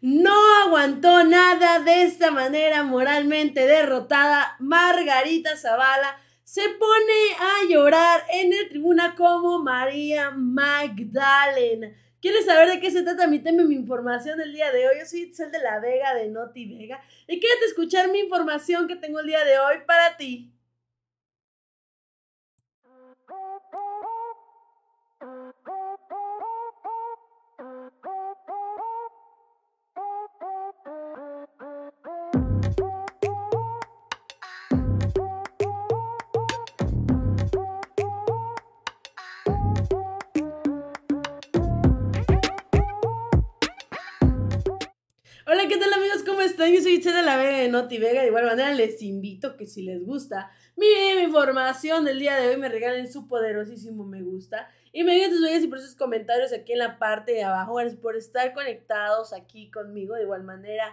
No aguantó nada de esta manera moralmente derrotada. Margarita Zavala se pone a llorar en el tribuna como María Magdalena. ¿Quieres saber de qué se trata mi tema mi información del día de hoy? Yo soy Itzel de la Vega de Noti Vega y quédate escuchar mi información que tengo el día de hoy para ti. Hola, ¿qué tal amigos? ¿Cómo están? Yo soy Chela de la Vega de Noti Vega. De igual manera les invito que si les gusta mi información del día de hoy me regalen su poderosísimo me gusta. Y me digan tus bellas y por sus comentarios aquí en la parte de abajo. Gracias por estar conectados aquí conmigo. De igual manera,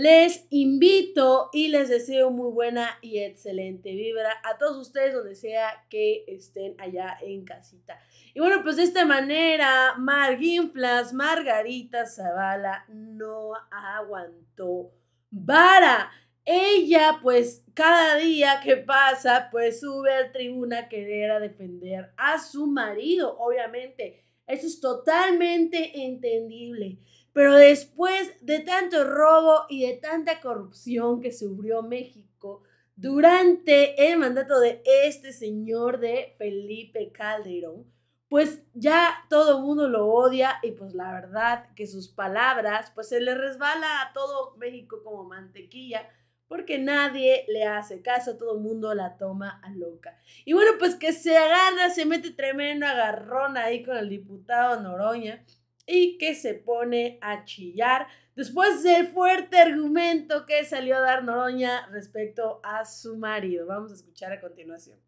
les invito y les deseo muy buena y excelente vibra a todos ustedes donde sea que estén allá en casita. Y bueno, pues de esta manera, Marguinflas, Margarita Zavala no aguantó vara. Ella, pues, cada día que pasa, pues sube al tribuna a querer a defender a su marido, obviamente. Eso es totalmente entendible. Pero después de tanto robo y de tanta corrupción que sufrió México durante el mandato de este señor de Felipe Calderón, pues ya todo el mundo lo odia y pues la verdad que sus palabras pues se le resbala a todo México como mantequilla porque nadie le hace caso, todo el mundo la toma a loca. Y bueno, pues que se agarra, se mete tremendo agarrón ahí con el diputado Noroña, y que se pone a chillar después del fuerte argumento que salió a dar Noroña respecto a su marido. Vamos a escuchar a continuación.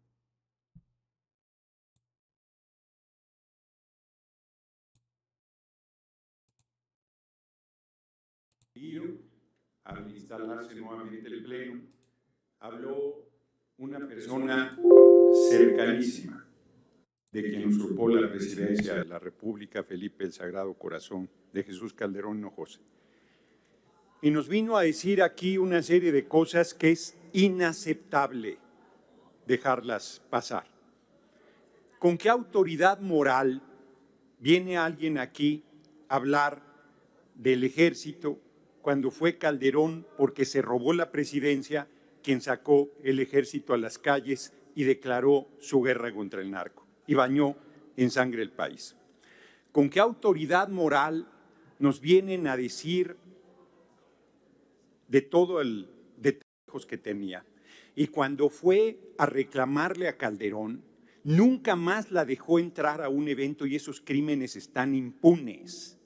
Al instalarse nuevamente el pleno, habló una persona cercanísima de quien usurpó la presidencia de la República, Felipe el Sagrado Corazón, de Jesús Calderón José. Y nos vino a decir aquí una serie de cosas que es inaceptable dejarlas pasar. ¿Con qué autoridad moral viene alguien aquí a hablar del ejército cuando fue Calderón, porque se robó la presidencia, quien sacó el ejército a las calles y declaró su guerra contra el narco? y bañó en sangre el país. ¿Con qué autoridad moral nos vienen a decir de todo el detalles que tenía? Y cuando fue a reclamarle a Calderón, nunca más la dejó entrar a un evento y esos crímenes están impunes,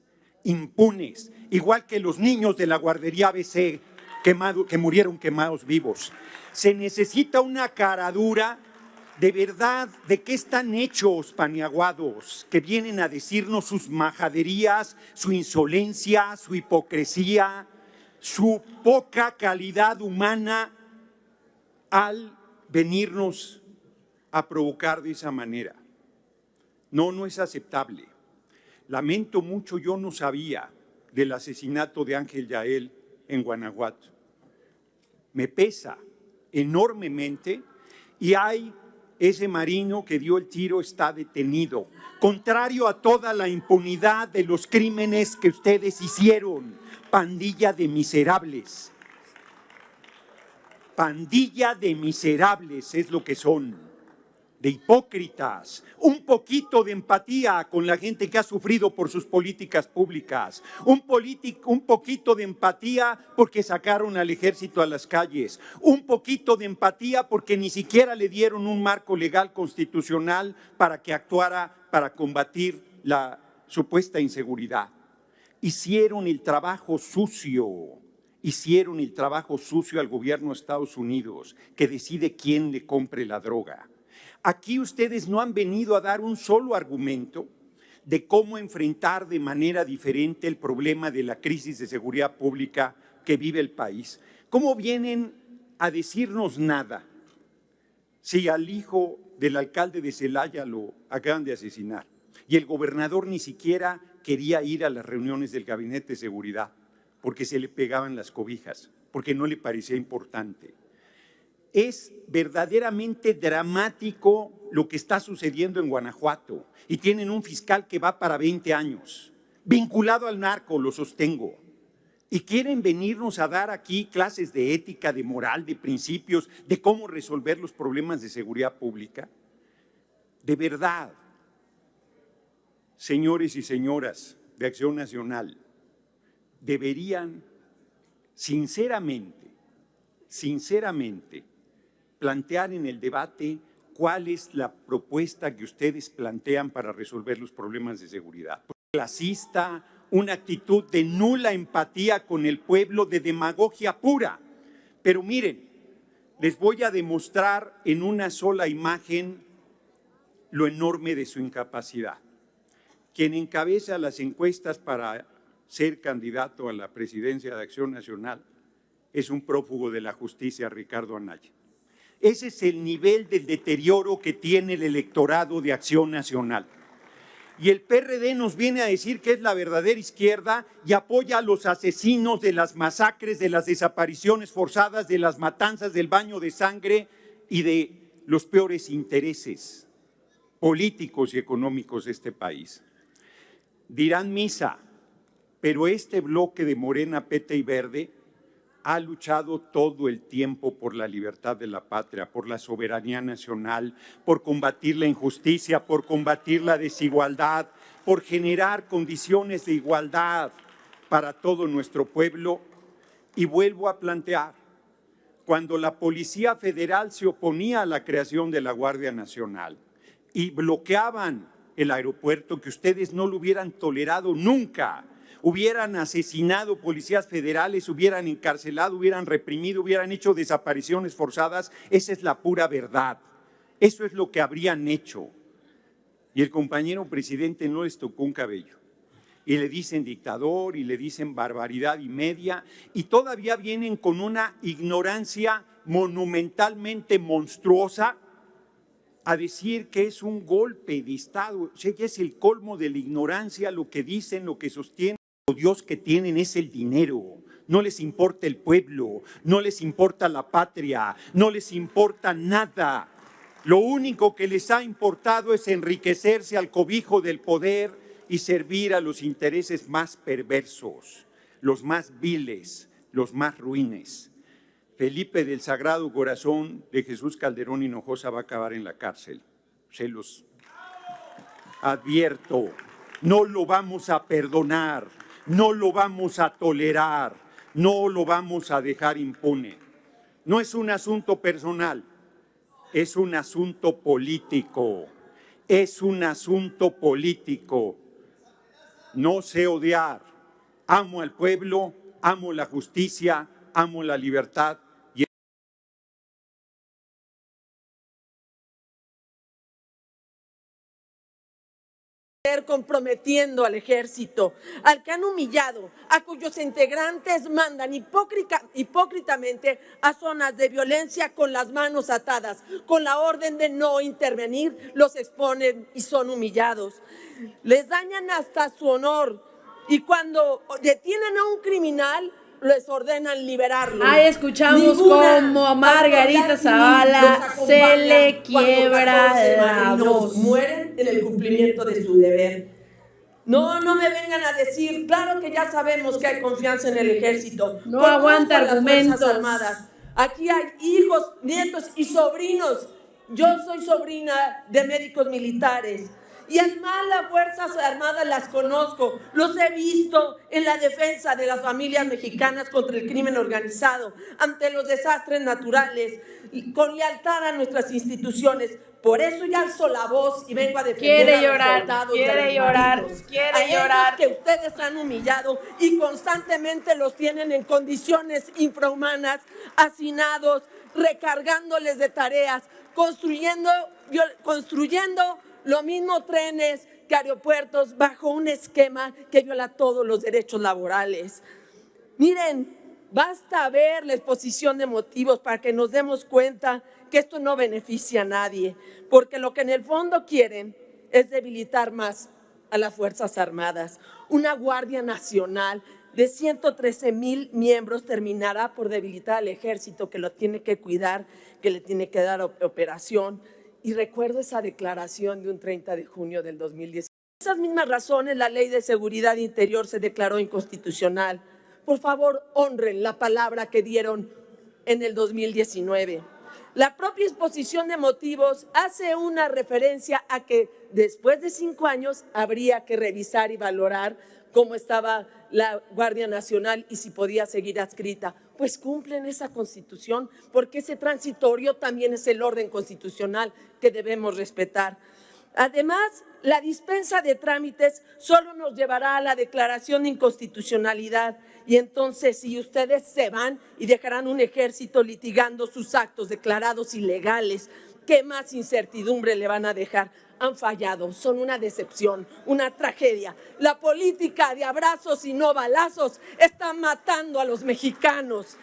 impunes, igual que los niños de la guardería ABC quemado, que murieron quemados vivos. Se necesita una cara dura de verdad, ¿de qué están hechos paniaguados que vienen a decirnos sus majaderías, su insolencia, su hipocresía, su poca calidad humana al venirnos a provocar de esa manera? No, no es aceptable. Lamento mucho, yo no sabía del asesinato de Ángel Yael en Guanajuato. Me pesa enormemente y hay ese marino que dio el tiro está detenido, contrario a toda la impunidad de los crímenes que ustedes hicieron, pandilla de miserables. Pandilla de miserables es lo que son de hipócritas, un poquito de empatía con la gente que ha sufrido por sus políticas públicas, un, un poquito de empatía porque sacaron al ejército a las calles, un poquito de empatía porque ni siquiera le dieron un marco legal constitucional para que actuara para combatir la supuesta inseguridad. Hicieron el trabajo sucio hicieron el trabajo sucio al gobierno de Estados Unidos, que decide quién le compre la droga. Aquí ustedes no han venido a dar un solo argumento de cómo enfrentar de manera diferente el problema de la crisis de seguridad pública que vive el país. ¿Cómo vienen a decirnos nada si al hijo del alcalde de Celaya lo acaban de asesinar y el gobernador ni siquiera quería ir a las reuniones del gabinete de seguridad porque se le pegaban las cobijas, porque no le parecía importante? Es verdaderamente dramático lo que está sucediendo en Guanajuato y tienen un fiscal que va para 20 años, vinculado al narco, lo sostengo. Y quieren venirnos a dar aquí clases de ética, de moral, de principios, de cómo resolver los problemas de seguridad pública. De verdad, señores y señoras de Acción Nacional, deberían sinceramente, sinceramente, plantear en el debate cuál es la propuesta que ustedes plantean para resolver los problemas de seguridad. Clasista, una actitud de nula empatía con el pueblo, de demagogia pura. Pero miren, les voy a demostrar en una sola imagen lo enorme de su incapacidad. Quien encabeza las encuestas para ser candidato a la presidencia de Acción Nacional es un prófugo de la justicia, Ricardo Anaya. Ese es el nivel del deterioro que tiene el electorado de Acción Nacional. Y el PRD nos viene a decir que es la verdadera izquierda y apoya a los asesinos de las masacres, de las desapariciones forzadas, de las matanzas, del baño de sangre y de los peores intereses políticos y económicos de este país. Dirán misa, pero este bloque de Morena, PT y Verde ha luchado todo el tiempo por la libertad de la patria, por la soberanía nacional, por combatir la injusticia, por combatir la desigualdad, por generar condiciones de igualdad para todo nuestro pueblo. Y vuelvo a plantear, cuando la Policía Federal se oponía a la creación de la Guardia Nacional y bloqueaban el aeropuerto, que ustedes no lo hubieran tolerado nunca, hubieran asesinado policías federales, hubieran encarcelado, hubieran reprimido, hubieran hecho desapariciones forzadas. Esa es la pura verdad. Eso es lo que habrían hecho. Y el compañero presidente no les tocó un cabello. Y le dicen dictador y le dicen barbaridad y media. Y todavía vienen con una ignorancia monumentalmente monstruosa a decir que es un golpe de Estado. O sea, ya es el colmo de la ignorancia lo que dicen, lo que sostienen. Dios que tienen es el dinero. No les importa el pueblo, no les importa la patria, no les importa nada. Lo único que les ha importado es enriquecerse al cobijo del poder y servir a los intereses más perversos, los más viles, los más ruines. Felipe del Sagrado Corazón de Jesús Calderón Hinojosa va a acabar en la cárcel. Se los advierto, no lo vamos a perdonar. No lo vamos a tolerar, no lo vamos a dejar impune. No es un asunto personal, es un asunto político, es un asunto político. No sé odiar, amo al pueblo, amo la justicia, amo la libertad comprometiendo al ejército, al que han humillado, a cuyos integrantes mandan hipócritamente a zonas de violencia con las manos atadas, con la orden de no intervenir, los exponen y son humillados. Les dañan hasta su honor y cuando detienen a un criminal, les ordenan liberarlo. Ahí escuchamos como a Margarita Zavala se le quiebra la Mueren en el cumplimiento de su deber. No, no me vengan a decir, claro que ya sabemos que hay confianza en el ejército. No aguanta argumentos. armadas. Aquí hay hijos, nietos y sobrinos. Yo soy sobrina de médicos militares. Y además las Fuerzas Armadas las conozco, los he visto en la defensa de las familias mexicanas contra el crimen organizado, ante los desastres naturales, y con lealtad a nuestras instituciones. Por eso ya alzo la voz y vengo a defender quiere a llorar, los soldados quiere de llorar, quiere llorar. que ustedes han humillado y constantemente los tienen en condiciones infrahumanas, hacinados, recargándoles de tareas, construyendo, construyendo lo mismo trenes que aeropuertos bajo un esquema que viola todos los derechos laborales. Miren, Basta ver la exposición de motivos para que nos demos cuenta que esto no beneficia a nadie, porque lo que en el fondo quieren es debilitar más a las Fuerzas Armadas. Una Guardia Nacional de 113 mil miembros terminará por debilitar al ejército que lo tiene que cuidar, que le tiene que dar operación. Y recuerdo esa declaración de un 30 de junio del 2010. Por esas mismas razones, la ley de seguridad interior se declaró inconstitucional por favor honren la palabra que dieron en el 2019. La propia exposición de motivos hace una referencia a que después de cinco años habría que revisar y valorar cómo estaba la Guardia Nacional y si podía seguir adscrita. Pues cumplen esa constitución, porque ese transitorio también es el orden constitucional que debemos respetar. Además, la dispensa de trámites solo nos llevará a la declaración de inconstitucionalidad y entonces si ustedes se van y dejarán un ejército litigando sus actos declarados ilegales, ¿qué más incertidumbre le van a dejar? Han fallado, son una decepción, una tragedia. La política de abrazos y no balazos está matando a los mexicanos.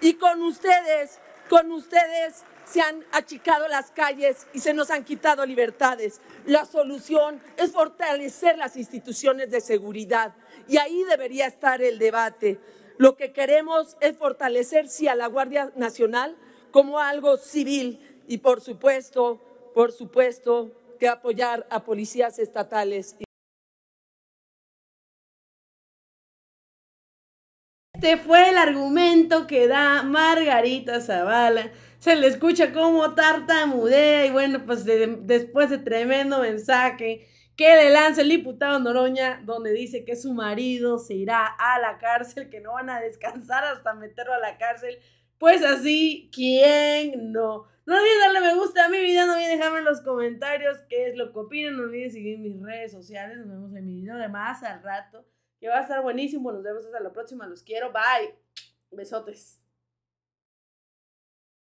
Y con ustedes, con ustedes se han achicado las calles y se nos han quitado libertades. La solución es fortalecer las instituciones de seguridad, y ahí debería estar el debate. Lo que queremos es fortalecer, sí, a la Guardia Nacional como algo civil y, por supuesto, por supuesto, que apoyar a policías estatales. Este fue el argumento que da Margarita Zavala. Se le escucha como tartamudea y bueno, pues después de tremendo mensaje que le lance el diputado Noroña, donde dice que su marido se irá a la cárcel, que no van a descansar hasta meterlo a la cárcel. Pues así, ¿quién no? No olviden darle me gusta a mi video, no olviden dejarme en los comentarios qué es lo que opinan, no olviden seguir mis redes sociales, nos vemos en mi video de más al rato, que va a estar buenísimo, nos vemos hasta la próxima, los quiero, bye, besotes.